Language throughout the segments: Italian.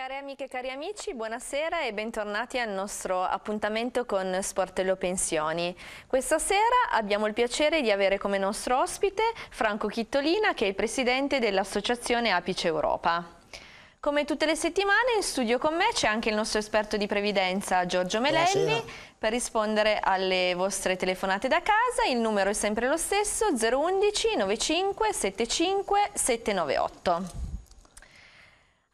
Cari amiche e cari amici, buonasera e bentornati al nostro appuntamento con Sportello Pensioni. Questa sera abbiamo il piacere di avere come nostro ospite Franco Chittolina che è il presidente dell'associazione Apice Europa. Come tutte le settimane in studio con me c'è anche il nostro esperto di previdenza Giorgio Melelli Buonasera. per rispondere alle vostre telefonate da casa. Il numero è sempre lo stesso 011 95 75 798.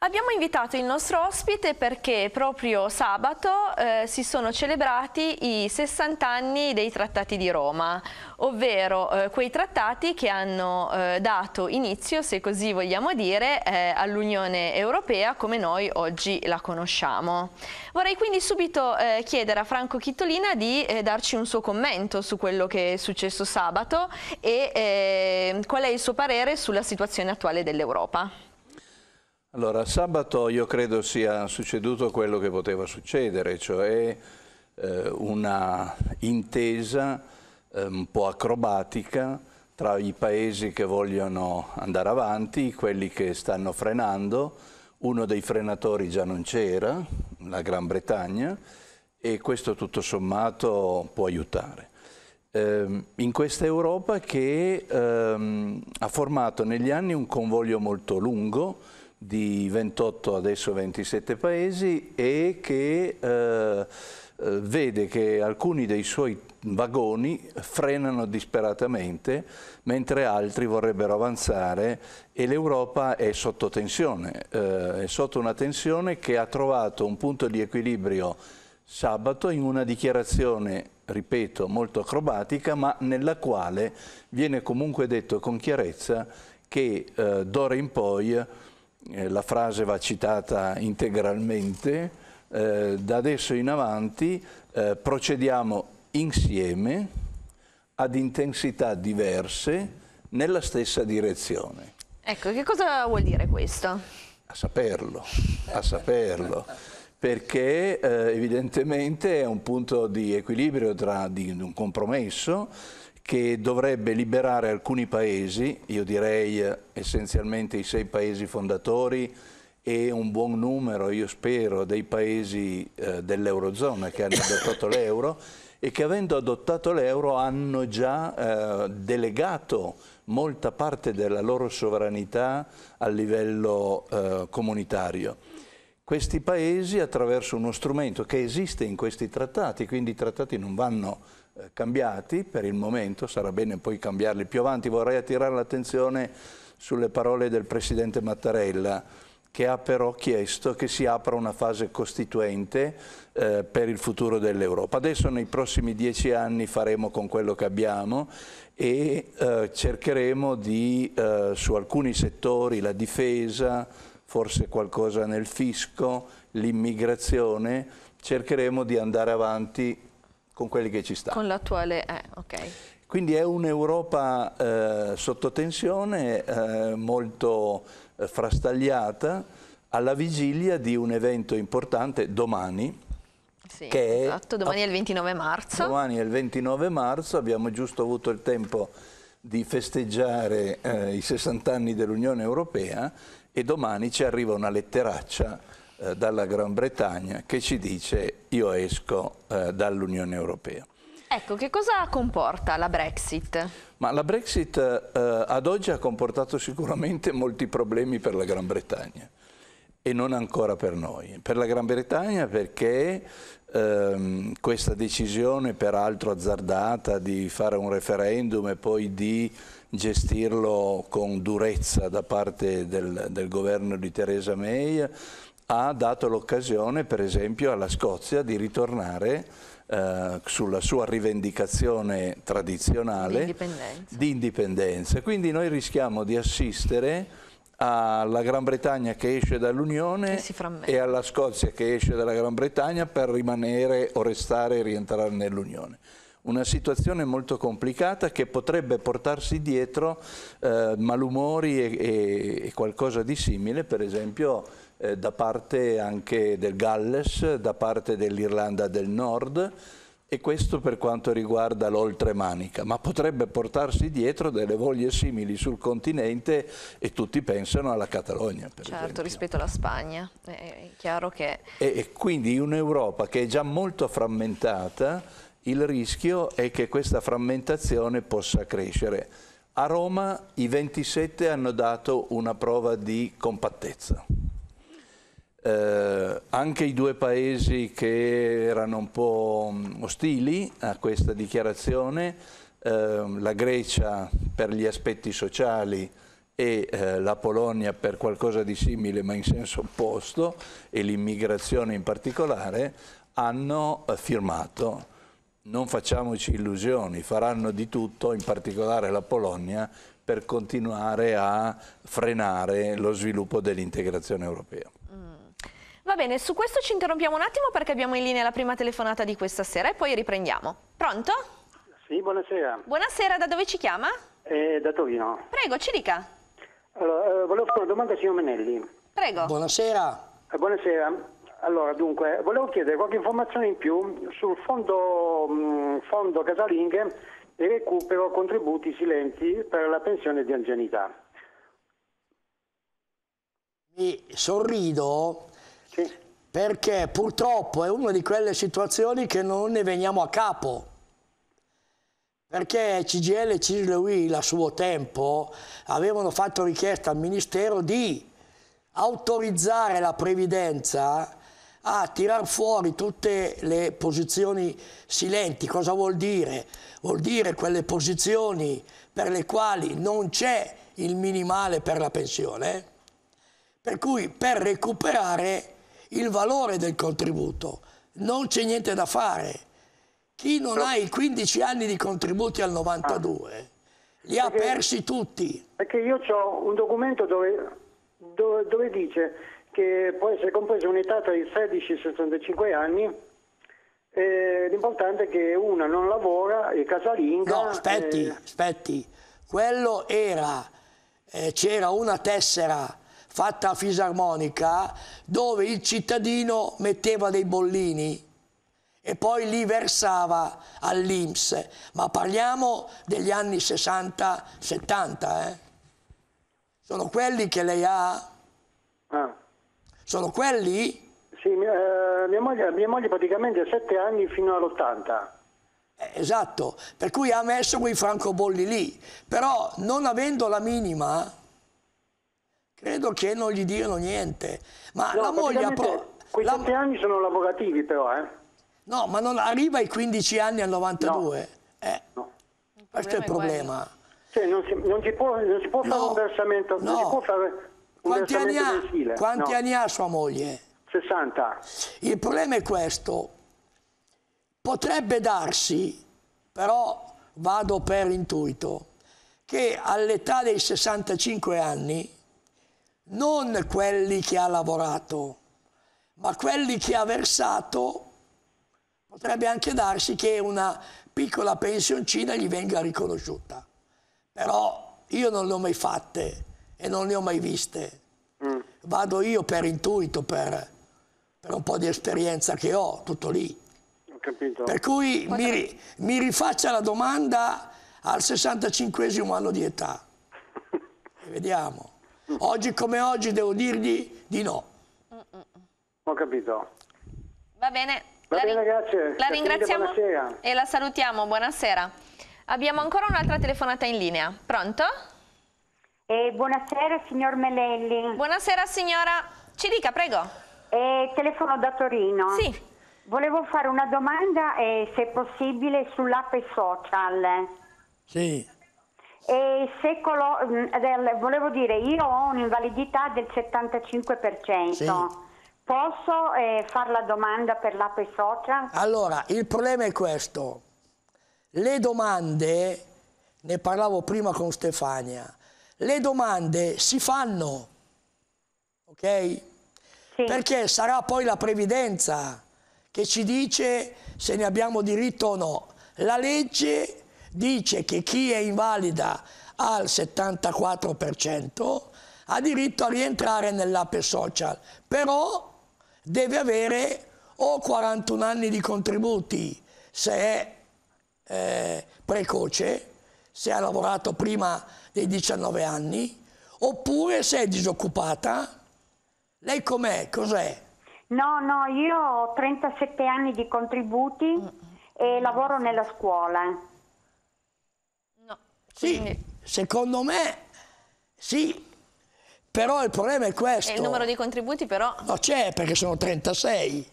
Abbiamo invitato il nostro ospite perché proprio sabato eh, si sono celebrati i 60 anni dei trattati di Roma, ovvero eh, quei trattati che hanno eh, dato inizio, se così vogliamo dire, eh, all'Unione Europea come noi oggi la conosciamo. Vorrei quindi subito eh, chiedere a Franco Chittolina di eh, darci un suo commento su quello che è successo sabato e ehm, qual è il suo parere sulla situazione attuale dell'Europa. Allora, sabato io credo sia succeduto quello che poteva succedere, cioè eh, una intesa eh, un po' acrobatica tra i paesi che vogliono andare avanti, quelli che stanno frenando, uno dei frenatori già non c'era, la Gran Bretagna, e questo tutto sommato può aiutare. Eh, in questa Europa che ehm, ha formato negli anni un convoglio molto lungo, di 28, adesso 27 paesi e che eh, eh, vede che alcuni dei suoi vagoni frenano disperatamente mentre altri vorrebbero avanzare e l'Europa è sotto tensione, eh, è sotto una tensione che ha trovato un punto di equilibrio sabato in una dichiarazione, ripeto, molto acrobatica, ma nella quale viene comunque detto con chiarezza che eh, d'ora in poi eh, la frase va citata integralmente, eh, da adesso in avanti eh, procediamo insieme ad intensità diverse nella stessa direzione. Ecco, che cosa vuol dire questo? A saperlo, a saperlo perché eh, evidentemente è un punto di equilibrio, tra, di, un compromesso che dovrebbe liberare alcuni paesi, io direi eh, essenzialmente i sei paesi fondatori e un buon numero, io spero, dei paesi eh, dell'Eurozona che hanno adottato l'euro e che avendo adottato l'euro hanno già eh, delegato molta parte della loro sovranità a livello eh, comunitario. Questi paesi attraverso uno strumento che esiste in questi trattati, quindi i trattati non vanno eh, cambiati per il momento, sarà bene poi cambiarli più avanti. Vorrei attirare l'attenzione sulle parole del Presidente Mattarella, che ha però chiesto che si apra una fase costituente eh, per il futuro dell'Europa. Adesso nei prossimi dieci anni faremo con quello che abbiamo e eh, cercheremo di, eh, su alcuni settori, la difesa, forse qualcosa nel fisco, l'immigrazione, cercheremo di andare avanti con quelli che ci stanno. Con l'attuale, eh, ok. Quindi è un'Europa eh, sotto tensione, eh, molto eh, frastagliata, alla vigilia di un evento importante domani. Sì, che esatto, domani è il 29 marzo. Domani è il 29 marzo, abbiamo giusto avuto il tempo di festeggiare eh, i 60 anni dell'Unione Europea e domani ci arriva una letteraccia eh, dalla Gran Bretagna che ci dice io esco eh, dall'Unione Europea. Ecco, che cosa comporta la Brexit? Ma la Brexit eh, ad oggi ha comportato sicuramente molti problemi per la Gran Bretagna e non ancora per noi. Per la Gran Bretagna perché ehm, questa decisione, peraltro azzardata, di fare un referendum e poi di gestirlo con durezza da parte del, del governo di Theresa May ha dato l'occasione per esempio alla Scozia di ritornare eh, sulla sua rivendicazione tradizionale di indipendenza. di indipendenza. Quindi noi rischiamo di assistere alla Gran Bretagna che esce dall'Unione e alla Scozia che esce dalla Gran Bretagna per rimanere o restare e rientrare nell'Unione una situazione molto complicata che potrebbe portarsi dietro eh, malumori e, e, qualcosa di simile, per esempio eh, da parte anche del Galles, da parte dell'Irlanda del Nord e questo per quanto riguarda l'oltremanica, ma potrebbe portarsi dietro delle voglie simili sul continente e tutti pensano alla Catalogna. certo, esempio. rispetto alla Spagna, è chiaro che... E, e quindi in Europa che è già molto frammentata, il rischio è che questa frammentazione possa crescere. A Roma i 27 hanno dato una prova di compattezza eh, anche i due paesi che erano un po' ostili a questa dichiarazione, eh, la Grecia per gli aspetti sociali e eh, la Polonia per qualcosa di simile ma in senso opposto e l'immigrazione in particolare, hanno eh, firmato. Non facciamoci illusioni, faranno di tutto, in particolare la Polonia, per continuare a frenare lo sviluppo dell'integrazione europea. Va bene, su questo ci interrompiamo un attimo perché abbiamo in linea la prima telefonata di questa sera e poi riprendiamo. Pronto? Sì, buonasera. Buonasera, da dove ci chiama? Eh, da Torino. Prego, ci dica. Allora, eh, volevo fare una domanda al signor Menelli. Prego. Buonasera. Eh, buonasera. Allora, dunque, volevo chiedere qualche informazione in più sul fondo, mh, mm, fondo casalinghe e recupero contributi silenti per la pensione di anzianità. Mi sorrido perché purtroppo è una di quelle situazioni che non ne veniamo a capo. Perché CGL e UI a suo tempo avevano fatto richiesta al Ministero di autorizzare la Previdenza a tirar fuori tutte le posizioni silenti. Cosa vuol dire? Vuol dire quelle posizioni per le quali non c'è il minimale per la pensione, per cui per recuperare il valore del contributo, non c'è niente da fare. Chi non ha i 15 anni di contributi al 92 ah. li ha persi tutti. Perché io ho un documento dove, dove, dove dice che può essere compresa un'età tra i 16 e i 65 anni eh, l'importante è che una non lavora e casalinga... No, aspetti, eh... aspetti. Quello era... Eh, c'era una tessera fatta a fisarmonica dove il cittadino metteva dei bollini e poi li versava all'Inps, ma parliamo degli anni 60-70, eh? Sono quelli che lei ha? Ah. Sono quelli? Sì, mia, eh, mia, moglie, mia moglie praticamente ha sette anni fino all'80. Eh, esatto, per cui ha messo quei francobolli lì, però non avendo la minima Credo che non gli diano niente. Ma no, la moglie ha pro... Quei sette la... anni sono lavorativi però, eh? No, ma non arriva ai 15 anni al 92. No. Eh. No. Questo è il problema. Cioè, non, si, non, si, può, non si può fare un versamento, non si può fare un quanti anni ha, mensile. Quanti anni ha sua moglie? 60. Il problema è questo. Potrebbe darsi, però vado per intuito, che all'età dei 65 anni non quelli che ha lavorato, ma quelli che ha versato, potrebbe anche darsi che una piccola pensioncina gli venga riconosciuta. Però io non le ho mai fatte e non le ho mai viste. Mm. Vado io per intuito, per, per un po' di esperienza che ho, tutto lì. capito. Per cui mi, mi rifaccia la domanda al 65 anno di età. E vediamo. Oggi come oggi devo dirgli di no. Ho capito. Va bene. Va bene, grazie. La ringraziamo buonasera. e la salutiamo. Buonasera. Abbiamo ancora un'altra telefonata in linea. Pronto? Eh, buonasera, signor Melelli. Buonasera, signora. Ci dica, prego. Eh, telefono da Torino. Sì. Volevo fare una domanda, eh, se possibile, sull'app social. Sì e secolo, mm, volevo dire, io ho un'invalidità del 75%. Sì. Posso eh, fare la domanda per l'APE Social? Allora, il problema è questo. Le domande, ne parlavo prima con Stefania, le domande si fanno, ok? Sì. Perché sarà poi la previdenza che ci dice se ne abbiamo diritto o no. La legge dice che chi è invalida al 74% ha diritto a rientrare nell'ape social, però deve avere o 41 anni di contributi se è eh, precoce, se ha lavorato prima dei 19 anni, oppure se è disoccupata. Lei com'è? Cos'è? No, no, io ho 37 anni di contributi mm, mm. e lavoro nella scuola. Sì, Quindi... secondo me sì, però il problema è questo. E eh, il numero di contributi però? No, c'è perché sono 36.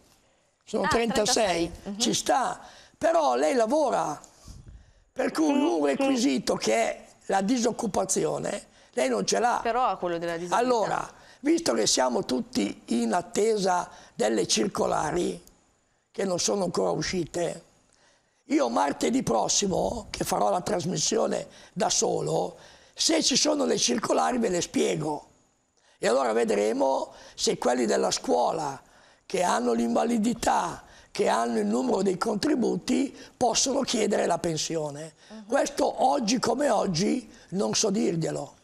Sono ah, 36, 36. Uh -huh. ci sta. Però lei lavora, per cui un mm, requisito mm. che è la disoccupazione, lei non ce l'ha. Però ha quello della disoccupazione. Allora, visto che siamo tutti in attesa delle circolari, che non sono ancora uscite, io martedì prossimo, che farò la trasmissione da solo, se ci sono le circolari ve le spiego. E allora vedremo se quelli della scuola che hanno l'invalidità, che hanno il numero dei contributi, possono chiedere la pensione. Uh mhm. -huh. Questo oggi come oggi non so dirglielo.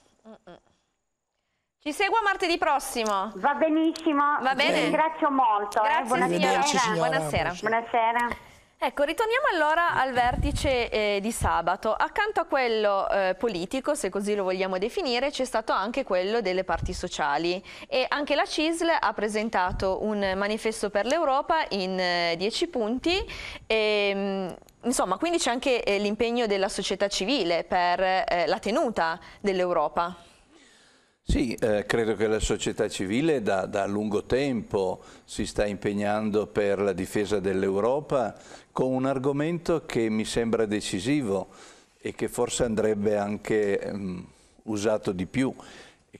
Ci segua martedì prossimo. Va benissimo. Va bene. ringrazio molto. Eh. Grazie, eh. Buonasera. Signora. Buonasera. Buonasera. Buonasera. Ecco, ritorniamo allora al vertice eh, di sabato. Accanto a quello eh, politico, se così lo vogliamo definire, c'è stato anche quello delle parti sociali e anche la CISL ha presentato un manifesto per l'Europa in eh, 10 punti. E, ehm, insomma, quindi c'è anche eh, l'impegno della società civile per eh, la tenuta dell'Europa. Sì, eh, credo che la società civile da, da, lungo tempo si sta impegnando per la difesa dell'Europa con un argomento che mi sembra decisivo e che forse andrebbe anche ehm, usato di più,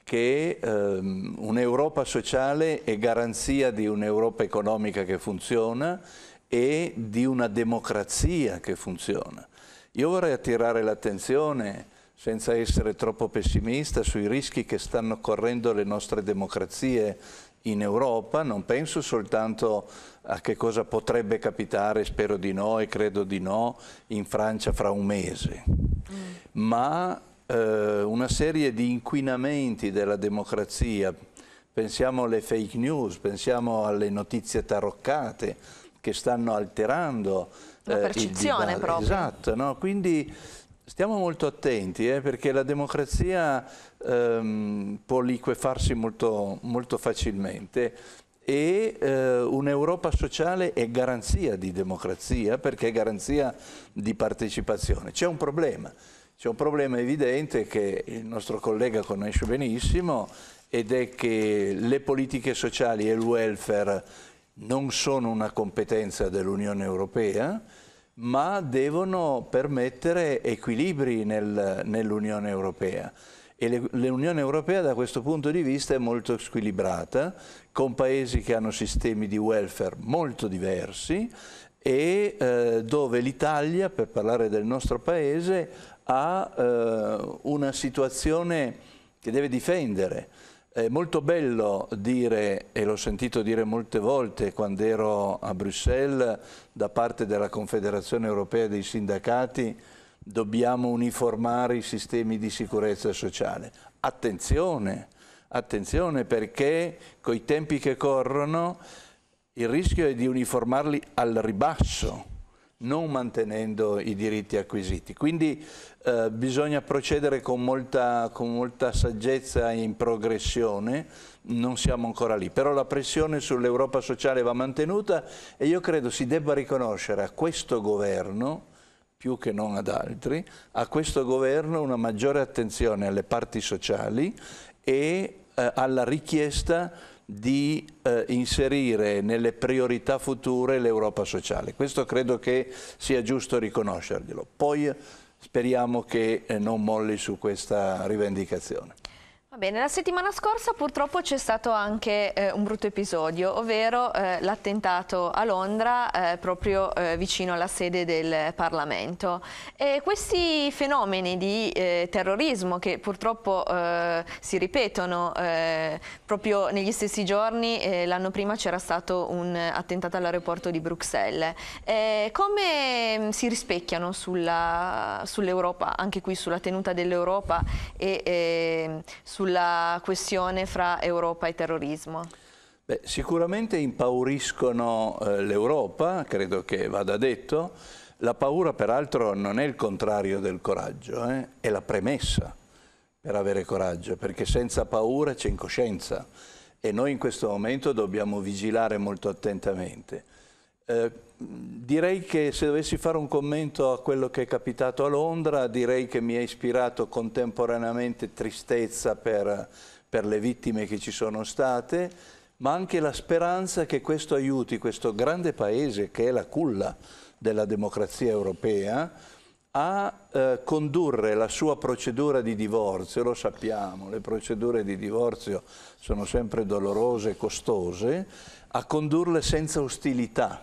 che ehm, un'Europa sociale è garanzia di un'Europa economica che funziona e di una democrazia che funziona. Io vorrei attirare l'attenzione senza essere troppo pessimista sui rischi che stanno correndo le nostre democrazie in Europa, non penso soltanto a che cosa potrebbe capitare, spero di no e credo di no, in Francia fra un mese, mm. ma eh, una serie di inquinamenti della democrazia, pensiamo alle fake news, pensiamo alle notizie taroccate che stanno alterando la eh, percezione eh, proprio. Esatto, no? quindi Stiamo molto attenti eh, perché la democrazia ehm, può liquefarsi molto, molto facilmente e eh, un'Europa sociale è garanzia di democrazia perché è garanzia di partecipazione. C'è un problema, c'è un problema evidente che il nostro collega conosce benissimo ed è che le politiche sociali e il welfare non sono una competenza dell'Unione Europea, ma devono permettere equilibri nel, nell'Unione Europea. E l'Unione Europea da questo punto di vista è molto squilibrata, con paesi che hanno sistemi di welfare molto diversi e eh, dove l'Italia, per parlare del nostro paese, ha eh, una situazione che deve difendere è molto bello dire, e l'ho sentito dire molte volte quando ero a Bruxelles, da parte della Confederazione Europea dei Sindacati, dobbiamo uniformare i sistemi di sicurezza sociale. Attenzione, attenzione perché coi tempi che corrono il rischio è di uniformarli al ribasso non mantenendo i diritti acquisiti. Quindi eh, bisogna procedere con molta, con molta saggezza in progressione, non siamo ancora lì, però la pressione sull'Europa sociale va mantenuta e io credo si debba riconoscere a questo governo, più che non ad altri, a questo governo una maggiore attenzione alle parti sociali e eh, alla richiesta di eh, inserire nelle priorità future l'Europa sociale. Questo credo che sia giusto riconoscerglielo. Poi Speriamo che eh, non molli su questa rivendicazione bene, la settimana scorsa purtroppo c'è stato anche eh, un brutto episodio, ovvero eh, l'attentato a Londra eh, proprio eh, vicino alla sede del Parlamento. E questi fenomeni di eh, terrorismo che purtroppo eh, si ripetono proprio negli stessi giorni, l'anno prima c'era stato un attentato all'aeroporto di Bruxelles. come mm, si rispecchiano sull'Europa, sull anche qui sulla tenuta dell'Europa e ehm, sulla sulla questione fra Europa e terrorismo? Beh, sicuramente impauriscono eh, l'Europa, credo che vada detto. La paura peraltro non è il contrario del coraggio, eh? è la premessa per avere coraggio, perché senza paura c'è incoscienza e noi in questo momento dobbiamo vigilare molto attentamente. Eh, direi che se dovessi fare un commento a quello che è capitato a Londra, direi che mi ha ispirato contemporaneamente tristezza per, per le vittime che ci sono state, ma anche la speranza che questo aiuti questo grande paese che è la culla della democrazia europea a eh, condurre la sua procedura di divorzio, lo sappiamo, le procedure di divorzio sono sempre dolorose e costose, a condurle senza ostilità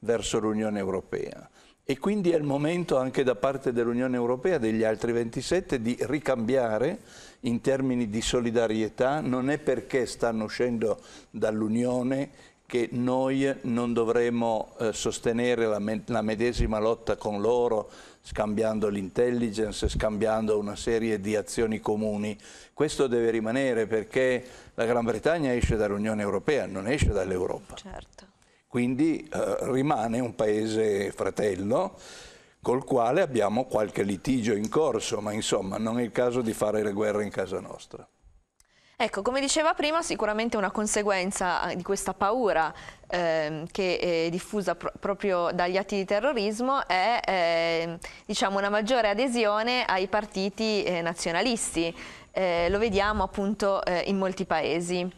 verso l'Unione Europea. E quindi è il momento anche da parte dell'Unione Europea, e degli altri 27, di ricambiare in termini di solidarietà. Non è perché stanno uscendo dall'Unione che noi non dovremo eh, sostenere la, la medesima lotta con loro scambiando l'intelligence, scambiando una serie di azioni comuni. Questo deve rimanere perché la Gran Bretagna esce dall'Unione Europea, non esce dall'Europa. Certo. Quindi eh, rimane un paese fratello col quale abbiamo qualche litigio in corso, ma insomma non è il caso di fare le guerre in casa nostra. Ecco, come diceva prima, sicuramente una conseguenza eh, di questa paura ehm, che è eh, diffusa pro proprio dagli atti di terrorismo è ehm, diciamo, una maggiore adesione ai partiti eh, nazionalisti. Eh, lo vediamo appunto eh, in molti paesi.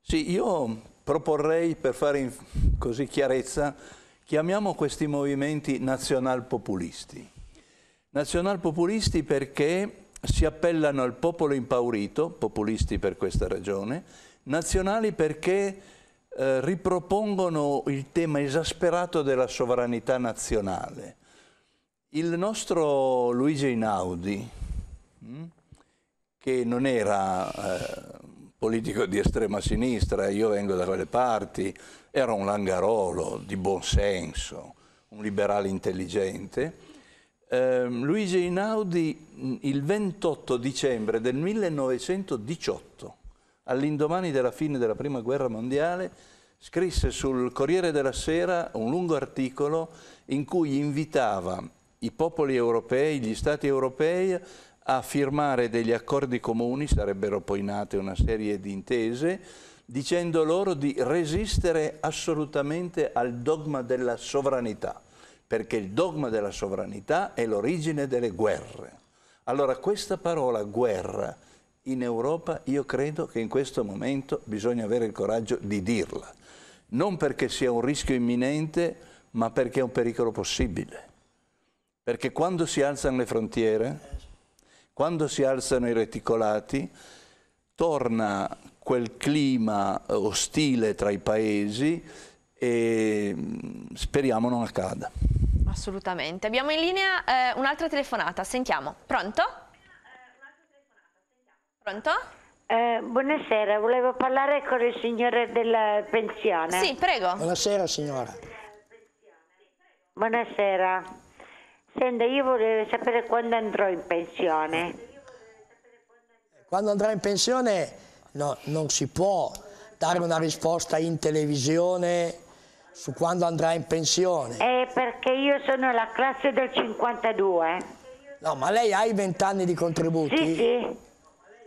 Sì, io proporrei per fare così chiarezza, chiamiamo questi movimenti nazionalpopulisti. Nazionalpopulisti perché si appellano al popolo impaurito, populisti per questa ragione, nazionali perché eh, ripropongono il tema esasperato della sovranità nazionale. Il nostro Luigi Einaudi, hm, che non era eh, politico di estrema sinistra, io vengo da quelle parti, era un langarolo di buon senso, un liberale intelligente, eh, Luigi Einaudi mm, il 28 dicembre del 1918, all'indomani della fine della Prima Guerra Mondiale, scrisse sul Corriere della Sera un lungo articolo in cui invitava i popoli europei, gli stati europei a firmare degli accordi comuni, sarebbero poi nate una serie di intese, dicendo loro di resistere assolutamente al dogma della sovranità perché il dogma della sovranità è l'origine delle guerre. Allora questa parola guerra in Europa io credo che in questo momento bisogna avere il coraggio di dirla, non perché sia un rischio imminente, ma perché è un pericolo possibile. Perché quando si alzano le frontiere, quando si alzano i reticolati, torna quel clima ostile tra i paesi e mm, speriamo non accada. Assolutamente. Abbiamo in linea eh, un'altra telefonata, sentiamo. Pronto? Pronto? Eh, buonasera, volevo parlare con il signore della pensione. Sì, prego. Buonasera signora. Buonasera. Senta, io volevo sapere quando andrò in pensione. Quando andrà in pensione no, non si può dare una risposta in televisione su quando andrà in pensione. Eh, perché io sono la classe del 52. No, ma lei ha i 20 anni di contributi? Sì, sì.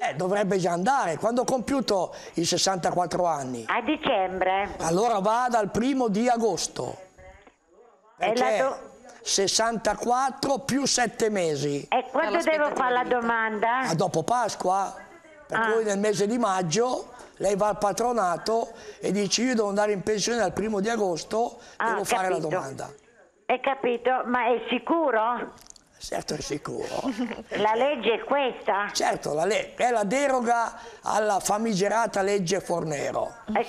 Eh, dovrebbe già andare. Quando ho compiuto i 64 anni? A dicembre. Allora vada al primo di agosto. Perché... E la do... 64 più 7 mesi. E quando devo fare la domanda? A dopo Pasqua? e ah. poi nel mese di maggio lei va al patronato e dice io devo andare in pensione dal primo di agosto, ah, devo capito. fare la domanda. Hai capito, ma è sicuro? Certo è sicuro. la legge è questa? Certo, la è la deroga alla famigerata legge Fornero, eh,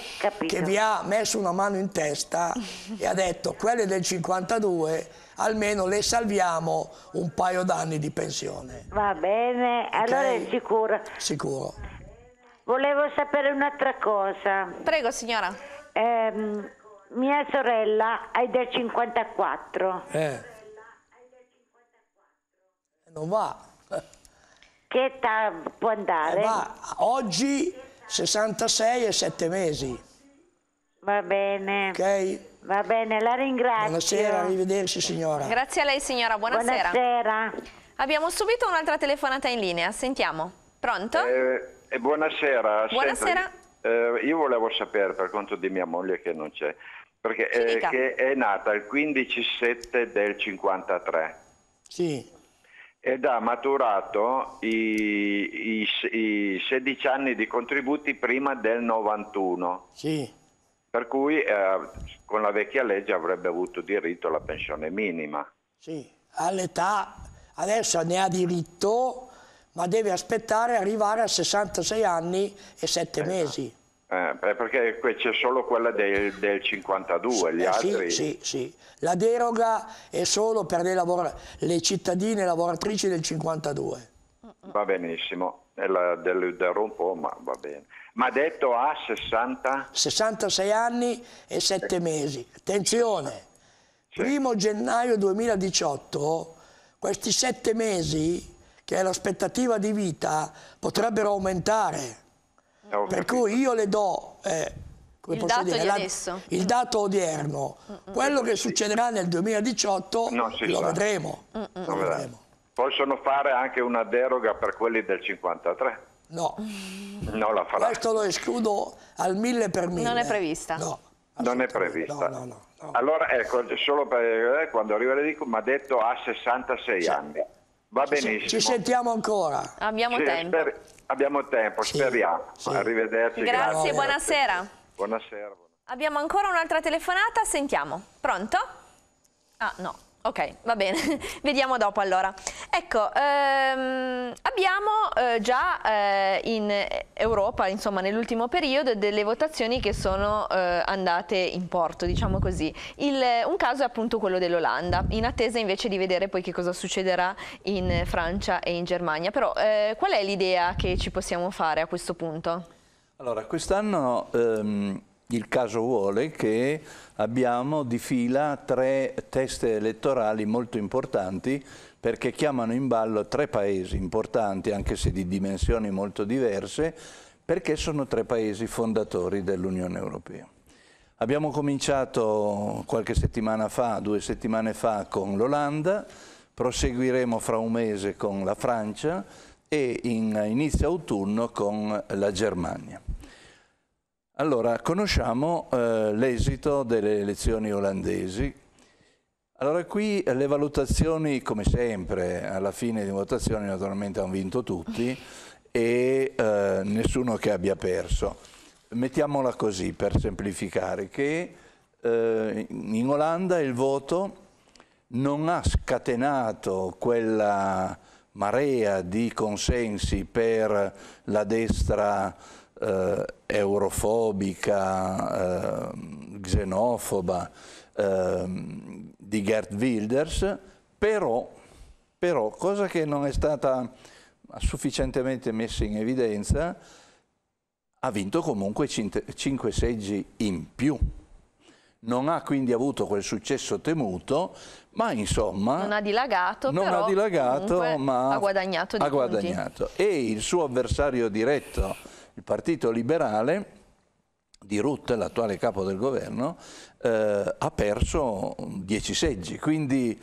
che vi ha messo una mano in testa e ha detto quelle del 52 almeno le salviamo un paio d'anni di pensione. Va bene, okay? allora è sicuro. Sicuro. Volevo sapere un'altra cosa. Prego signora. Eh, mia sorella è del 54. Eh. eh. Non va. Che età può andare? Eh, va. Oggi 66 e 7 mesi. Va bene. Ok? Va bene, la ringrazio. Buonasera, arrivederci signora. Grazie a lei signora, buonasera. Buonasera. Abbiamo subito un'altra telefonata in linea, sentiamo. Pronto? Eh, eh buonasera. Buonasera. Eh, io volevo sapere per conto di mia moglie che non c'è, perché eh, che è nata il 15-7 del 53. Sì. Ed ha maturato i, i, i 16 anni di contributi prima del 91. Sì per cui eh, con la vecchia legge avrebbe avuto diritto alla pensione minima. Sì, all'età, adesso ne ha diritto, ma deve aspettare arrivare a 66 anni e 7 esatto. mesi. Eh, eh perché c'è solo quella del, del 52, sì, gli eh, altri... Sì, sì, sì. La deroga è solo per le, lavora... le cittadine lavoratrici del 52. Va benissimo, la deluderò un po', ma va bene. Ma detto a 60? 66 anni e 7 mesi. Attenzione, primo gennaio 2018 questi 7 mesi, che è l'aspettativa di vita, potrebbero aumentare. Ho per capito. cui io le do... Eh, come il dato dire, di adesso. il dato odierno. Mm -mm. Quello che succederà nel 2018 lo sa. vedremo. Mm lo vedremo. Possono fare anche una deroga per quelli del 53. No. non la farà. Questo lo escludo al mille per mille. Non è prevista. No. Non è prevista. No, no, no, allora, ecco, solo per eh, quando arriva l'edico, mi ha detto ha 66 sì. anni. Va benissimo. Ci sentiamo ancora. Abbiamo sì, tempo. Sper... abbiamo tempo, sì. speriamo. Arrivederci. Grazie, grazie. buonasera. Buonasera. Abbiamo ancora un'altra telefonata, sentiamo. Pronto? Ah, no. Ok, va bene, vediamo dopo allora. Ecco, ehm, abbiamo eh, già eh, in Europa, insomma nell'ultimo periodo, delle votazioni che sono eh, andate in porto, diciamo così. Il, un caso è appunto quello dell'Olanda, in attesa invece di vedere poi che cosa succederà in Francia e in Germania. Però eh, qual è l'idea che ci possiamo fare a questo punto? Allora, quest'anno... Ehm il caso vuole che abbiamo di fila tre teste elettorali molto importanti perché chiamano in ballo tre paesi importanti, anche se di dimensioni molto diverse, perché sono tre paesi fondatori dell'Unione Europea. Abbiamo cominciato qualche settimana fa, due settimane fa, con l'Olanda, proseguiremo fra un mese con la Francia e in inizio autunno con la Germania. Allora, conosciamo eh, l'esito delle elezioni olandesi. Allora qui le valutazioni, come sempre, alla fine di votazioni naturalmente hanno vinto tutti e eh, nessuno che abbia perso. Mettiamola così per semplificare, che eh, in Olanda il voto non ha scatenato quella marea di consensi per la destra eh, eurofobica, eh, xenofoba ehm, di Gert Wilders, però, però, cosa che non è stata sufficientemente messa in evidenza, ha vinto comunque 5 seggi in più. Non ha quindi avuto quel successo temuto, ma insomma... Non ha dilagato, non ha dilagato, ma ha guadagnato. Ha guadagnato. E il suo avversario diretto il Partito Liberale di Ruth, l'attuale capo del governo, eh, ha perso 10 seggi. Quindi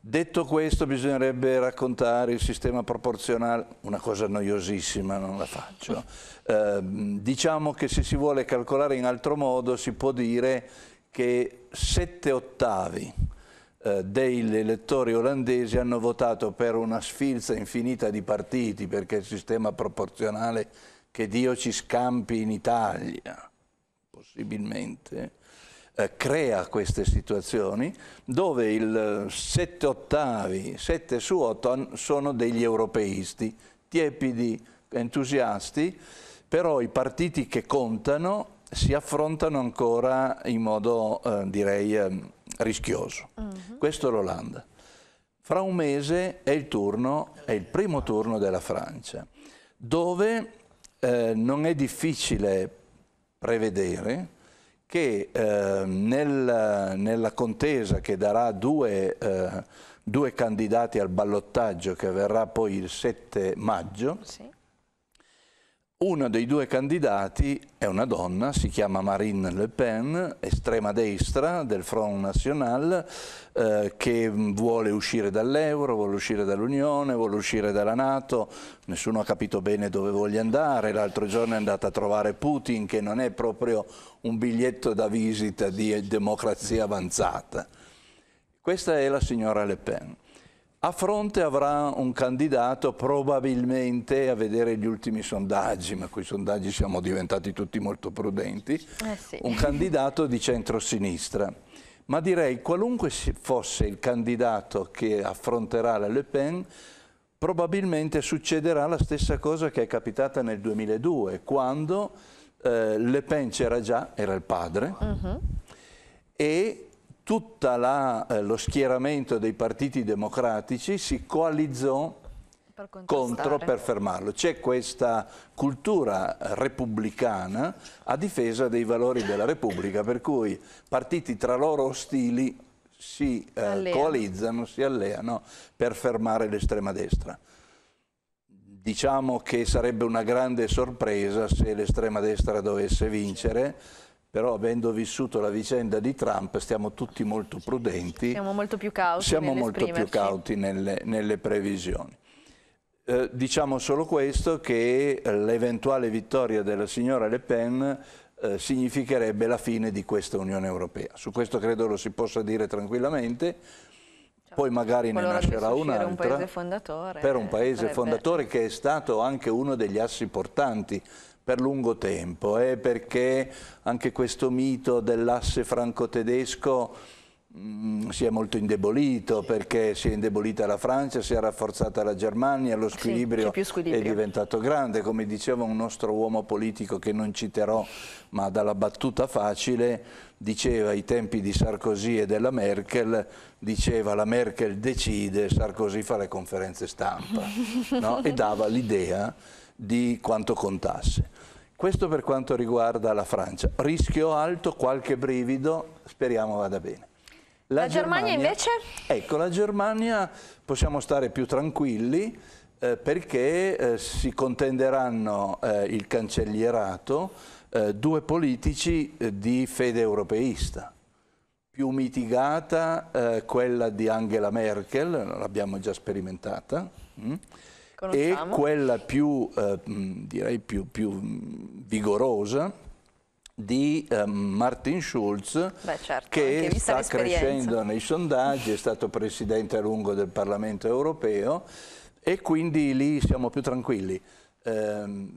detto questo bisognerebbe raccontare il sistema proporzionale, una cosa noiosissima, non la faccio. Eh, diciamo che se si vuole calcolare in altro modo si può dire che 7 ottavi eh, degli elettori olandesi hanno votato per una sfilza infinita di partiti perché il sistema proporzionale che Dio ci scampi in Italia, possibilmente, eh, crea queste situazioni dove il 7 eh, ottavi, 7 su 8 sono degli europeisti, tiepidi, entusiasti, però i partiti che contano si affrontano ancora in modo, eh, direi, eh, rischioso. Uh mm-hmm. -huh. Questo è l'Olanda. Fra un mese è il turno, è il primo turno della Francia, dove eh, non è difficile prevedere che eh, nel, nella contesa che darà due, eh, due, candidati al ballottaggio che avverrà poi il 7 maggio, sì. Uno dei due candidati è una donna, si chiama Marine Le Pen, estrema destra del Front National, eh, che mm, vuole uscire dall'euro, vuole uscire dall'Unione, vuole uscire dalla Nato, nessuno ha capito bene dove voglia andare, l'altro giorno è andata a trovare Putin che non è proprio un biglietto da visita di democrazia avanzata. Questa è la signora Le Pen. A fronte avrà un candidato probabilmente, a vedere gli ultimi sondaggi, ma con i sondaggi siamo diventati tutti molto prudenti, eh sì. un candidato di centrosinistra. Ma direi qualunque fosse il candidato che affronterà la Le Pen, probabilmente succederà la stessa cosa che è capitata nel 2002, quando eh, Le Pen c'era già, era il padre, uh -huh. e tutto eh, lo schieramento dei partiti democratici si coalizzò per contro per fermarlo. C'è questa cultura repubblicana a difesa dei valori della Repubblica, per cui partiti tra loro ostili si eh, coalizzano, si alleano per fermare l'estrema destra. Diciamo che sarebbe una grande sorpresa se l'estrema destra dovesse vincere, però avendo vissuto la vicenda di Trump stiamo tutti molto prudenti. Siamo molto più cauti. Siamo molto più cauti nelle, nelle previsioni. Eh, diciamo solo questo che l'eventuale vittoria della signora Le Pen eh, significherebbe la fine di questa Unione Europea. Su questo credo lo si possa dire tranquillamente, cioè, poi magari ne nascerà un'altra. Un per un paese fondatore. che è stato anche uno degli assi portanti per lungo tempo, eh, perché anche questo mito dell'asse franco-tedesco mm, si è molto indebolito perché si è indebolita la Francia, si è rafforzata la Germania, lo squilibrio, sì, squilibrio, è diventato grande, come diceva un nostro uomo politico che non citerò ma dalla battuta facile diceva ai tempi di Sarkozy e della Merkel, diceva la Merkel decide, Sarkozy fa le conferenze stampa no? e dava l'idea di quanto contasse. Questo per quanto riguarda la Francia. Rischio alto, qualche brivido, speriamo vada bene. La, la Germania, Germania, invece? Ecco, la Germania possiamo stare più tranquilli eh, perché eh, si contenderanno eh, il cancellierato eh, due politici eh, di fede europeista. Più mitigata eh, quella di Angela Merkel, l'abbiamo già sperimentata, mh? Mm? e quella più, eh, direi più, più vigorosa di eh, Martin Schulz Beh, certo, che sta crescendo nei sondaggi, è stato presidente a lungo del Parlamento europeo e quindi lì siamo più tranquilli. Eh,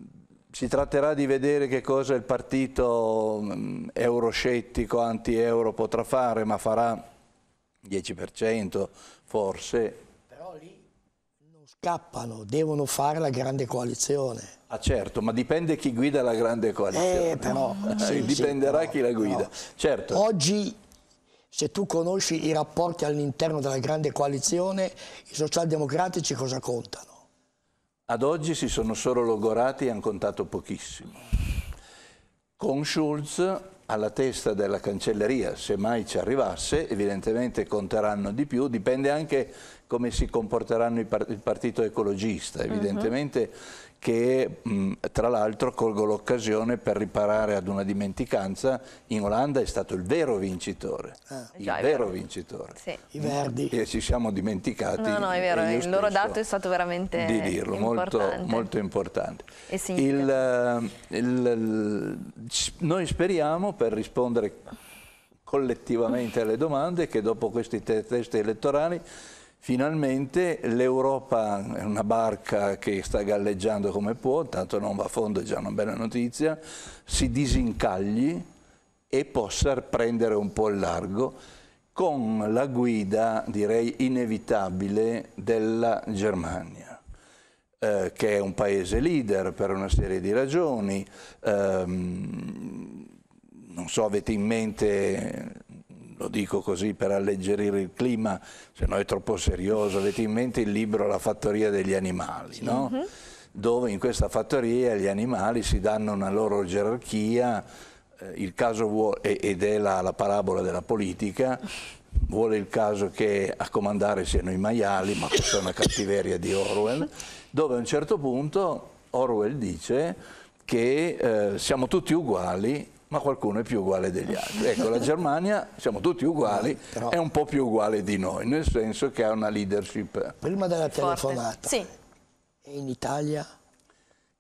si tratterà di vedere che cosa il partito euroscettico, anti-euro potrà fare, ma farà 10% forse scappano, devono fare la grande coalizione. Ah certo, ma dipende chi guida la grande coalizione. Eh, però, sì, Dipenderà sì, però, chi la guida. Però. Certo. Oggi, se tu conosci i rapporti all'interno della grande coalizione, i socialdemocratici cosa contano? Ad oggi si sono solo logorati e hanno contato pochissimo. Con Schulz alla testa della cancelleria, se mai ci arrivasse, evidentemente conteranno di più, dipende anche come si comporteranno il partito ecologista, mhm. evidentemente uh -huh. che mm, tra l'altro colgo l'occasione per riparare ad una dimenticanza, in Olanda è stato il vero vincitore, ah. il Già, vero vincitore, sì. i Verdi. E ci siamo dimenticati. No, no, è vero, il loro dato è stato veramente di dirlo, importante. Molto, molto importante. Eh, il, il, noi speriamo, per rispondere collettivamente alle domande, che dopo questi testi elettorali Finalmente l'Europa è una barca che sta galleggiando come può, tanto non va a fondo, è già una bella notizia, si disincagli e possa prendere un po' il largo con la guida, direi, inevitabile della Germania, eh, che è un paese leader per una serie di ragioni. Eh, non so, avete in mente lo dico così per alleggerire il clima, se no è troppo serioso, avete in mente il libro La fattoria degli animali, no? mm -hmm. dove in questa fattoria gli animali si danno una loro gerarchia, eh, vuole, ed è la, la parabola della politica, vuole il caso che a comandare siano i maiali, ma questa è una cattiveria di Orwell, dove a un certo punto Orwell dice che eh, siamo tutti uguali ma qualcuno è più uguale degli altri. Ecco, la Germania, siamo tutti uguali, ah, Però... è un po' più uguale di noi, nel senso che ha una leadership. Prima della telefonata, sì. in Italia?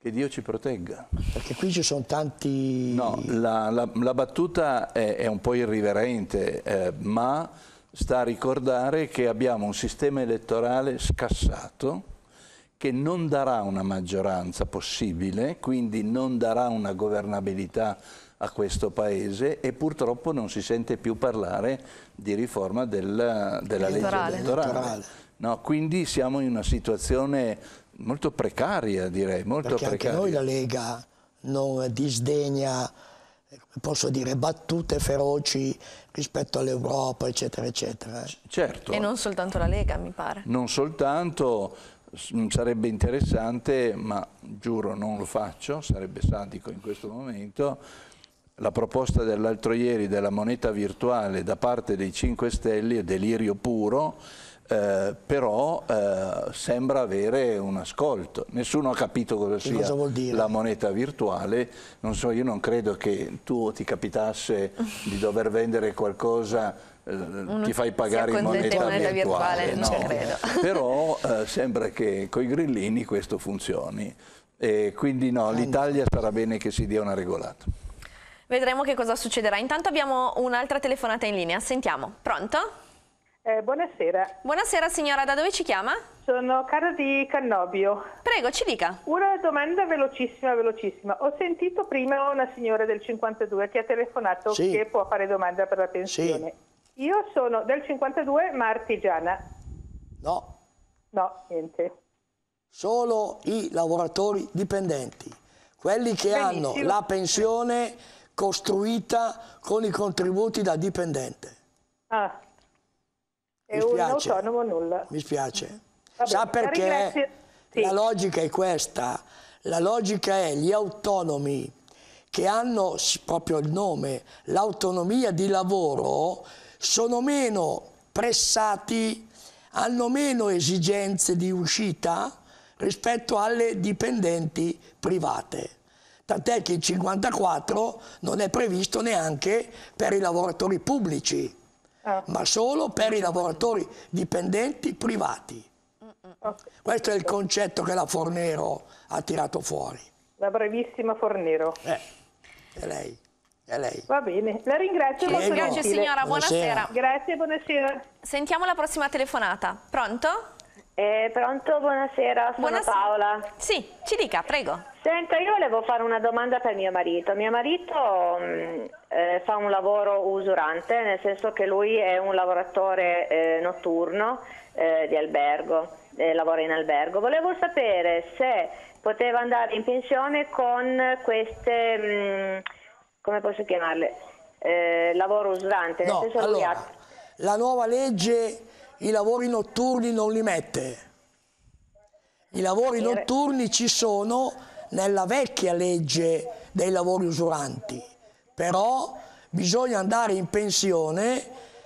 Che Dio ci protegga. Perché qui ci sono tanti... No, la, la, la battuta è, è, un po' irriverente, eh, ma sta a ricordare che abbiamo un sistema elettorale scassato, che non darà una maggioranza possibile, quindi non darà una governabilità possibile a questo paese e purtroppo non si sente più parlare di riforma della, della legge elettorale. No, quindi siamo in una situazione molto precaria direi, molto Perché precaria. anche noi la Lega non disdegna posso dire, battute feroci rispetto all'Europa, eccetera, eccetera. Certo. E non soltanto la Lega, mi pare. Non soltanto, sarebbe interessante, ma giuro non lo faccio, sarebbe sadico in questo momento, la proposta dell'altro ieri della moneta virtuale da parte dei 5 Stelle è delirio puro, eh, però eh, sembra avere un ascolto. Nessuno ha capito cosa sia cosa la moneta virtuale, non so, io non credo che tu ti capitasse di dover vendere qualcosa eh, ti fai pagare in moneta, virtuale, virtuale no. credo. però eh, sembra che con i grillini questo funzioni e quindi no, l'Italia sarà bene che si dia una regolata. Vedremo che cosa succederà. Intanto abbiamo un'altra telefonata in linea. Sentiamo. Pronto? Eh, buonasera. Buonasera signora, da dove ci chiama? Sono Cara di Cannobio. Prego, ci dica. Una domanda velocissima, velocissima. Ho sentito prima una signora del 52 che ha telefonato sì. che può fare domanda per la pensione. Sì. Io sono del 52 ma artigiana. No. No, niente. Solo i lavoratori dipendenti, quelli che Benissimo. hanno la pensione costruita con i contributi da dipendente. Ah, e un autonomo nulla. Mi spiace. Vabbè, Sa perché? Sì. La logica è questa, la logica è gli autonomi che hanno proprio il nome, l'autonomia di lavoro, sono meno pressati, hanno meno esigenze di uscita rispetto alle dipendenti private tant'è che il 54 non è previsto neanche per i lavoratori pubblici, ah. ma solo per i lavoratori dipendenti privati. Questo è il concetto che la Fornero ha tirato fuori. La brevissima Fornero. Eh, è lei. È lei. Va bene, la ringrazio. Grazie signora, buonasera. buonasera. Grazie, buonasera. Sentiamo la prossima telefonata. Pronto? Eh, pronto, buonasera, sono buonasera. Paola. Sì, ci dica, prego. Senta, io volevo fare una domanda per mio marito. Mio marito mm, eh, fa un lavoro usurante, nel senso che lui è un lavoratore eh, notturno eh, di albergo, eh, lavora in albergo. Volevo sapere se poteva andare in pensione con queste, mh, mm, come posso chiamarle, eh, lavoro usurante, nel no, senso allora, che ha... La nuova legge i lavori notturni non li mette. I lavori notturni ci sono nella vecchia legge dei lavori usuranti, però bisogna andare in pensione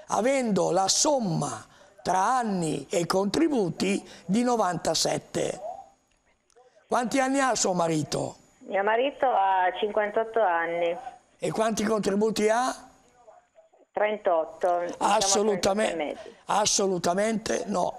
avendo la somma tra anni e contributi di 97. Quanti anni ha suo marito? Mio marito ha 58 anni. E quanti contributi ha? 38. Assolutamente, assolutamente no.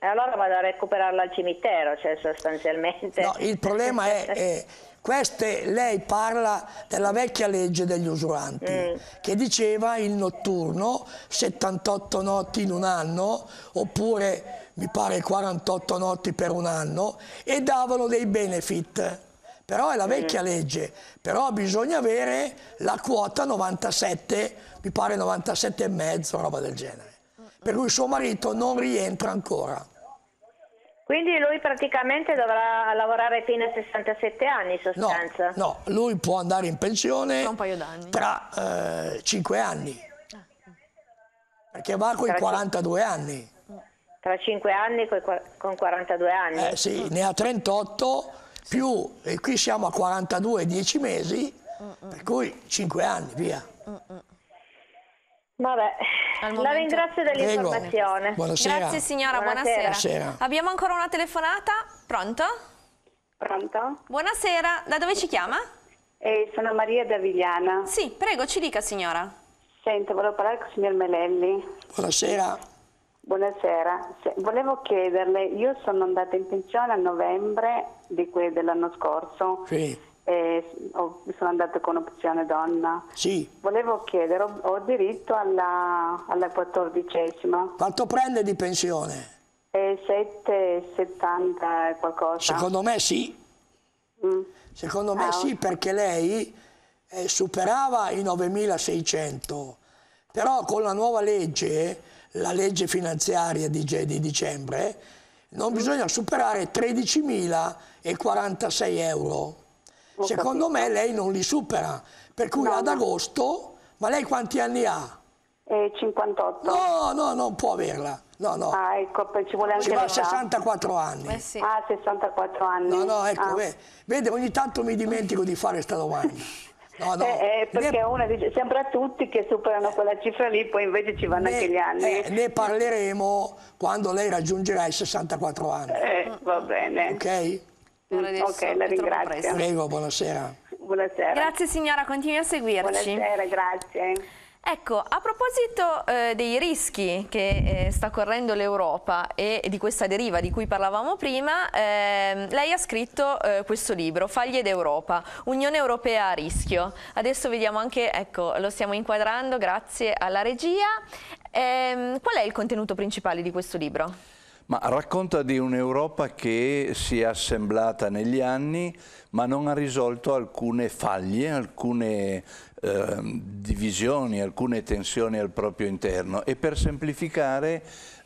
E allora vado a recuperarla al cimitero, cioè sostanzialmente. No, il problema è, è queste, lei parla della vecchia legge degli usuranti mm. che diceva il notturno 78 notti in un anno oppure mi pare 48 notti per un anno e davano dei benefit però è la vecchia mm. legge però bisogna avere la quota 97 mi pare 97 e mezzo, roba del genere. Per cui suo marito non rientra ancora. Quindi lui praticamente dovrà lavorare fino a 67 anni in sostanza? No, no lui può andare in pensione tra eh, 5 anni, ah. perché va con i 42 anni. Tra 5 anni con 42 anni? Eh, sì, ne ha 38 più, e qui siamo a 42 e 10 mesi, mm, mm. per cui 5 anni, via. Mm, Vabbè, la ringrazio dell'informazione. Grazie signora, buonasera. buonasera. Abbiamo ancora una telefonata? Pronto? Pronto? Buonasera, da dove ci chiama? Eh, sono Maria Davigliana. Sì, prego, ci dica signora. Sento, volevo parlare con il signor Melelli. Buonasera. Buonasera, volevo chiederle, io sono andata in pensione a novembre dell'anno scorso. Sì eh, sono andata con opzione donna. Sì. Volevo chiedere, ho, diritto alla, alla quattordicesima. Quanto prende di pensione? Eh, 7,70 e qualcosa. Secondo me sì. Mm. Secondo me ah. sì perché lei eh, superava i 9.600, però con la nuova legge, la legge finanziaria di, di dicembre, non mm. bisogna superare 13.046 euro. Secondo capito. me lei non li supera, per cui no, ad agosto, ma lei quanti anni ha? 58. Eh, no, no, non può averla. No, no. Ah, ecco, ci vuole anche Ci va 64 anni. Eh sì. Ah, 64 anni. No, no, ecco, ah. vede, ogni tanto mi dimentico di fare questa domanda. No, no. Eh, eh, perché ne... una dice, sembra a tutti che superano quella cifra lì, poi invece ci vanno ne, anche gli anni. Eh, ne parleremo quando lei raggiungerà i 64 anni. Eh, va bene. Ok? Per mm, adesso ok, la ringrazio. Prego, buonasera. buonasera. Grazie signora, continui a seguirci. Buonasera, grazie. Ecco, a proposito eh, dei rischi che eh, sta correndo l'Europa e di questa deriva di cui parlavamo prima, eh, lei ha scritto eh, questo libro, Faglie d'Europa, Unione Europea a rischio. Adesso vediamo anche, ecco, lo stiamo inquadrando grazie alla regia. Ehm, qual è il contenuto principale di questo libro? Ma racconta di un'Europa che si è assemblata negli anni ma non ha risolto alcune faglie, alcune eh, divisioni, alcune tensioni al proprio interno e per semplificare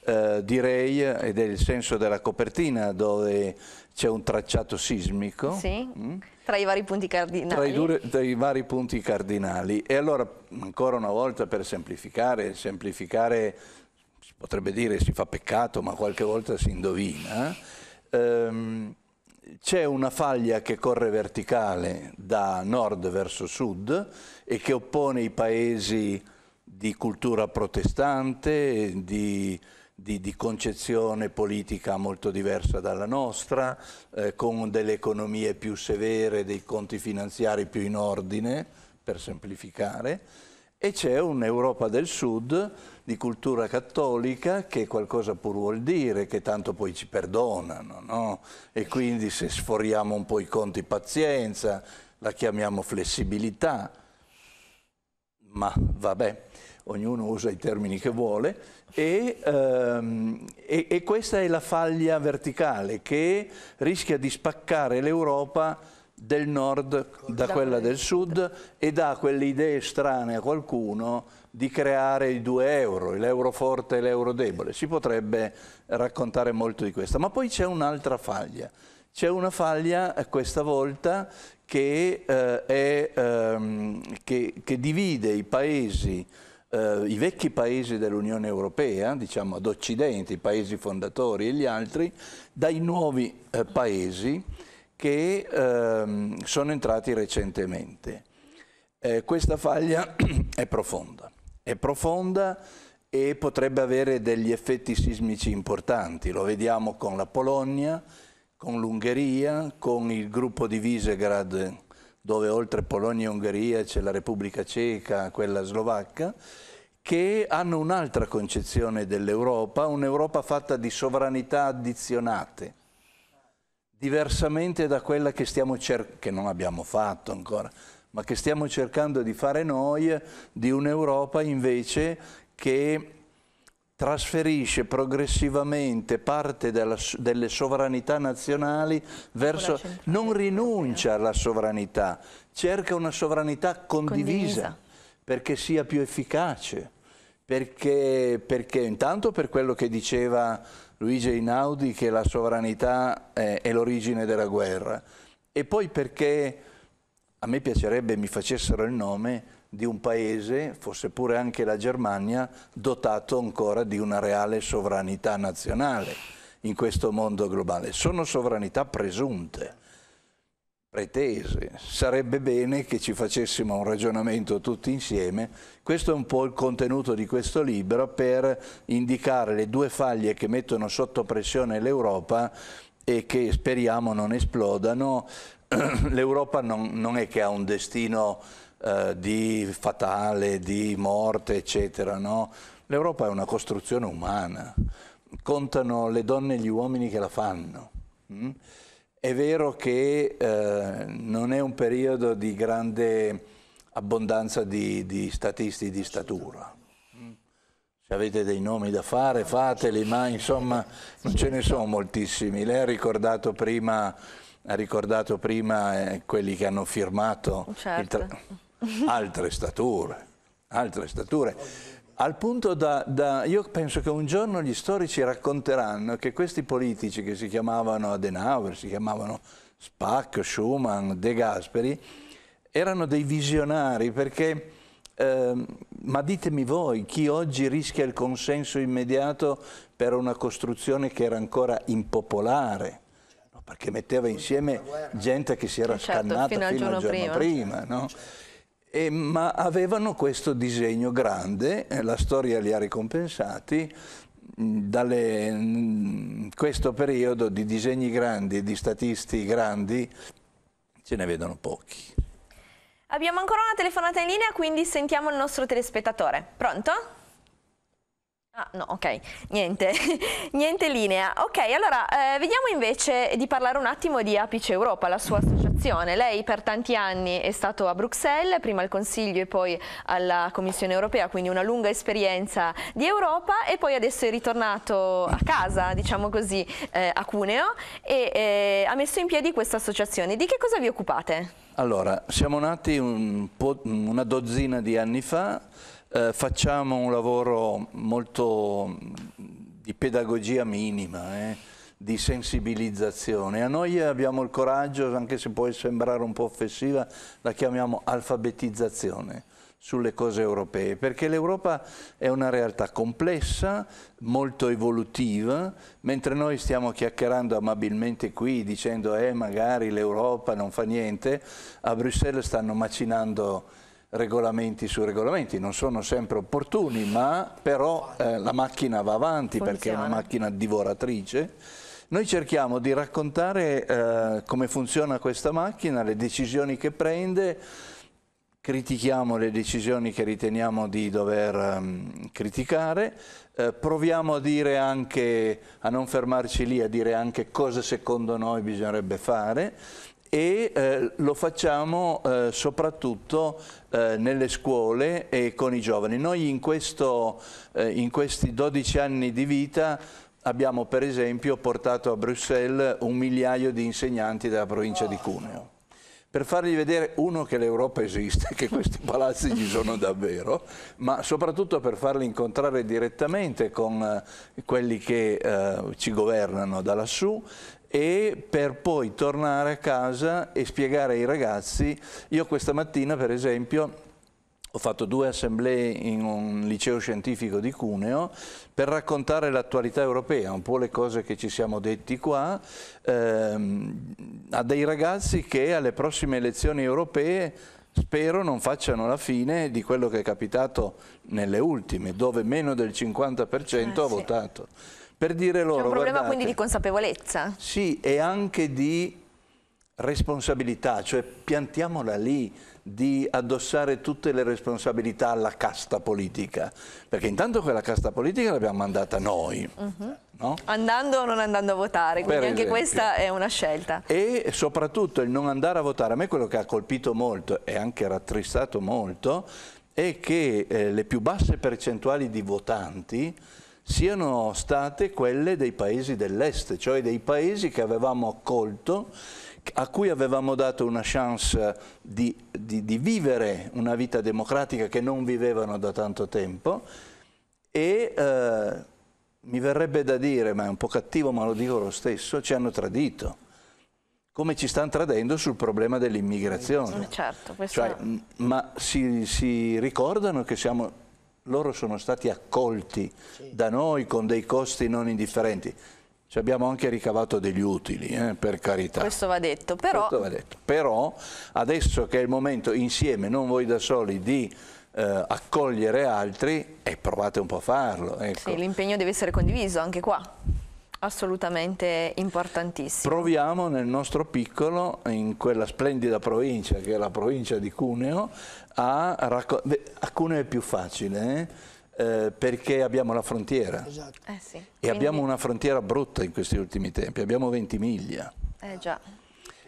eh, direi, ed è il senso della copertina dove c'è un tracciato sismico. Sì. Mm, tra i vari punti cardinali. Tra i, due, tra i, vari punti cardinali. E allora, ancora una volta, per semplificare, semplificare potrebbe dire si fa peccato, ma qualche volta si indovina, ehm, c'è una faglia che corre verticale da nord verso sud e che oppone i paesi di cultura protestante, di, di, di concezione politica molto diversa dalla nostra, eh, con delle economie più severe, dei conti finanziari più in ordine, per semplificare, e c'è un'Europa del Sud di cultura cattolica che qualcosa pur vuol dire, che tanto poi ci perdonano, no? E quindi se sforiamo un po' i conti pazienza, la chiamiamo flessibilità, ma vabbè, ognuno usa i termini che vuole, e, ehm, e, e questa è la faglia verticale che rischia di spaccare l'Europa del nord da quella del sud e dà quelle idee strane a qualcuno di creare i due euro, l'euro forte e l'euro debole. Si potrebbe raccontare molto di questo. Ma poi c'è un'altra faglia. C'è una faglia eh, questa volta che, eh, è, ehm, che, che divide i paesi Uh, i vecchi paesi dell'Unione Europea, diciamo ad occidente, i paesi fondatori e gli altri, dai nuovi uh, paesi che ehm, sono entrati recentemente. Eh, questa faglia è profonda, è profonda e potrebbe avere degli effetti sismici importanti, lo vediamo con la Polonia, con l'Ungheria, con il gruppo di Visegrad dove oltre Polonia e Ungheria c'è la Repubblica Ceca, quella slovacca, che hanno un'altra concezione dell'Europa, un'Europa fatta di sovranità addizionate, diversamente da quella che, che non abbiamo fatto ancora, ma che stiamo cercando di fare noi, di un'Europa invece che trasferisce progressivamente parte della, delle sovranità nazionali verso... non rinuncia alla sovranità, cerca una sovranità condivisa, condivisa. perché sia più efficace perché, perché intanto per quello che diceva Luigi Einaudi che la sovranità è, è l'origine della guerra e poi perché a me piacerebbe mi facessero il nome di un paese, fosse pure anche la Germania, dotato ancora di una reale sovranità nazionale in questo mondo globale. Sono sovranità presunte pretese. Sarebbe bene che ci facessimo un ragionamento tutti insieme. Questo è un po' il contenuto di questo libro per indicare le due faglie che mettono sotto pressione l'Europa e che speriamo non esplodano. L'Europa non, non, è che ha un destino eh, di fatale, di morte, eccetera, no? L'Europa è una costruzione umana, contano le donne e gli uomini che la fanno. Mm? È vero che eh, non è un periodo di grande abbondanza di, di statisti di statura. Mm. Se avete dei nomi da fare, fateli, ma insomma non ce ne sono moltissimi. Lei ha ricordato prima, ha ricordato prima eh, quelli che hanno firmato certo. altre stature. Altre stature al punto da, da, Io penso che un giorno gli storici racconteranno che questi politici che si chiamavano Adenauer, si chiamavano Spack, Schumann, De Gasperi, erano dei visionari perché... Eh, ma ditemi voi, chi oggi rischia il consenso immediato per una costruzione che era ancora impopolare? perché metteva insieme gente che si era certo, scannata fino, fino al giorno, prima. prima certo. no? E, ma avevano questo disegno grande, eh, la storia li ha ricompensati, mm, dalle, mm, questo periodo di disegni grandi, di statisti grandi, ce ne vedono pochi. Abbiamo ancora una telefonata in linea, quindi sentiamo il nostro telespettatore. Pronto? Ah, no, ok, niente, niente linea. Ok, allora eh, vediamo invece di parlare un attimo di Apice Europa, la sua associazione. Lei per tanti anni è stato a Bruxelles, prima al Consiglio e poi alla Commissione Europea, quindi una lunga esperienza di Europa e poi adesso è ritornato a casa, diciamo così, eh, a Cuneo e eh, ha messo in piedi questa associazione. Di che cosa vi occupate? Allora, siamo nati un una dozzina di anni fa eh, facciamo un lavoro molto mm, di pedagogia minima, eh, di sensibilizzazione. A noi abbiamo il coraggio, anche se può sembrare un po' offensiva, la chiamiamo alfabetizzazione sulle cose europee, perché l'Europa è una realtà complessa, molto evolutiva, mentre noi stiamo chiacchierando amabilmente qui dicendo eh magari l'Europa non fa niente, a Bruxelles stanno macinando regolamenti su regolamenti, non sono sempre opportuni, ma però eh, la macchina va avanti Funziona. perché è una macchina divoratrice. Noi cerchiamo di raccontare eh, come funziona questa macchina, le decisioni che prende, critichiamo le decisioni che riteniamo di dover um, criticare, eh, proviamo a dire anche, a non fermarci lì, a dire anche cosa secondo noi bisognerebbe fare e eh, lo facciamo eh, soprattutto eh, nelle scuole e con i giovani. Noi in, questo, eh, in questi 12 anni di vita abbiamo per esempio portato a Bruxelles un migliaio di insegnanti della provincia di Cuneo per fargli vedere uno che l'Europa esiste, che questi palazzi ci sono davvero, ma soprattutto per farli incontrare direttamente con eh, quelli che eh, ci governano da lassù e per poi tornare a casa e spiegare ai ragazzi. Io questa mattina, per esempio, ho fatto due assemblee in un liceo scientifico di Cuneo per raccontare l'attualità europea, un po' le cose che ci siamo detti qua, ehm, a dei ragazzi che alle prossime elezioni europee spero non facciano la fine di quello che è capitato nelle ultime, dove meno del 50% eh, ha ah, sì. votato per dire loro... C'è un problema guardate, quindi di consapevolezza. Sì, e anche di responsabilità, cioè piantiamola lì di addossare tutte le responsabilità alla casta politica, perché intanto quella casta politica l'abbiamo mandata noi. Uh mhm. -huh. no? Andando o non andando a votare, quindi per anche esempio. questa è una scelta. E soprattutto il non andare a votare, a me quello che ha colpito molto e anche rattristato molto è che eh, le più basse percentuali di votanti siano state quelle dei paesi dell'est, cioè dei paesi che avevamo accolto, a cui avevamo dato una chance di, di, di vivere una vita democratica che non vivevano da tanto tempo e eh, mi verrebbe da dire, ma è un po' cattivo ma lo dico lo stesso, ci hanno tradito come ci stanno tradendo sul problema dell'immigrazione. Certo, cioè, è... Ma si, si ricordano che siamo loro sono stati accolti sì. da noi con dei costi non indifferenti. Ci abbiamo anche ricavato degli utili, eh, per carità. Questo va, detto, però... Questo va detto, però... adesso che è il momento insieme, non voi da soli, di eh, accogliere altri, e eh, provate un po' a farlo. Ecco. Sì, l'impegno deve essere condiviso anche qua. Assolutamente importantissimo. Proviamo nel nostro piccolo, in quella splendida provincia che è la provincia di Cuneo, a, Beh, a Cuneo è più facile, eh? Eh, perché abbiamo la frontiera esatto. eh sì, e quindi... abbiamo una frontiera brutta in questi ultimi tempi, abbiamo 20 miglia. Eh già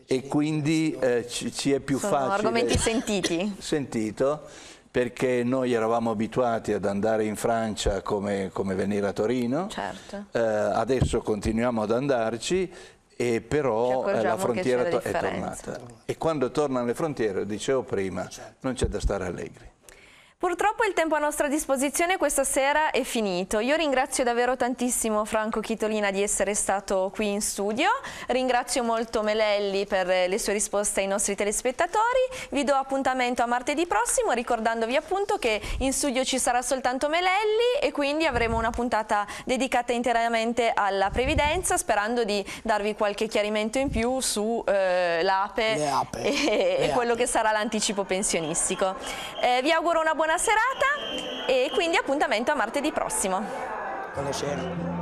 e quindi eh, ci, ci, è più Sono facile. Sono argomenti sentiti. Sentito perché noi eravamo abituati ad andare in Francia come, come venire a Torino, certo. eh, adesso continuiamo ad andarci e però eh, la frontiera è tornata. E quando tornano le frontiere, dicevo prima, certo. non c'è da stare allegri. Purtroppo il tempo a nostra disposizione questa sera è finito. Io ringrazio davvero tantissimo Franco Chitolina di essere stato qui in studio. Ringrazio molto Melelli per le sue risposte ai nostri telespettatori. Vi do appuntamento a martedì prossimo ricordandovi appunto che in studio ci sarà soltanto Melelli e quindi avremo una puntata dedicata interamente alla previdenza sperando di darvi qualche chiarimento in più sull'APE eh, e, e, quello che sarà l'anticipo pensionistico. Eh, vi auguro una buona buona serata e quindi appuntamento a martedì prossimo. Buonasera.